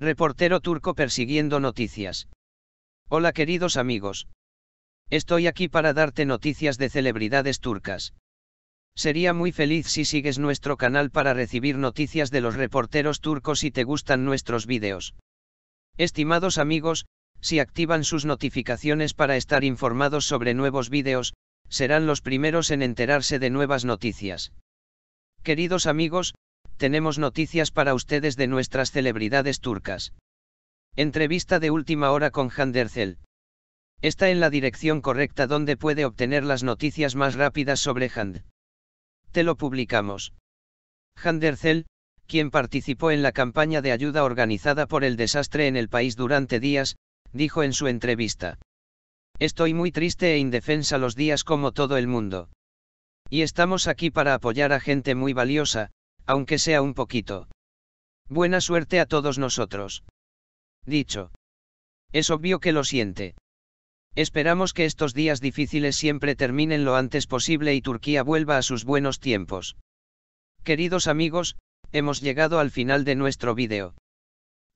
Reportero turco persiguiendo noticias. Hola queridos amigos. Estoy aquí para darte noticias de celebridades turcas. Sería muy feliz si sigues nuestro canal para recibir noticias de los reporteros turcos y te gustan nuestros vídeos. Estimados amigos, si activan sus notificaciones para estar informados sobre nuevos vídeos, serán los primeros en enterarse de nuevas noticias. Queridos amigos, tenemos noticias para ustedes de nuestras celebridades turcas. Entrevista de última hora con Handercel. Está en la dirección correcta donde puede obtener las noticias más rápidas sobre Hand. Te lo publicamos. Handercel, quien participó en la campaña de ayuda organizada por el desastre en el país durante días, dijo en su entrevista. Estoy muy triste e indefensa los días como todo el mundo. Y estamos aquí para apoyar a gente muy valiosa, aunque sea un poquito. Buena suerte a todos nosotros. Dicho. Es obvio que lo siente. Esperamos que estos días difíciles siempre terminen lo antes posible y Turquía vuelva a sus buenos tiempos. Queridos amigos, hemos llegado al final de nuestro vídeo.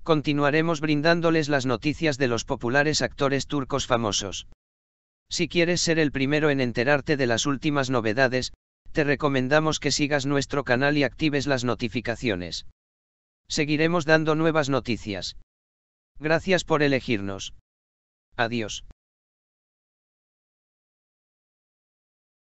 Continuaremos brindándoles las noticias de los populares actores turcos famosos. Si quieres ser el primero en enterarte de las últimas novedades, te recomendamos que sigas nuestro canal y actives las notificaciones. Seguiremos dando nuevas noticias. Gracias por elegirnos. Adiós.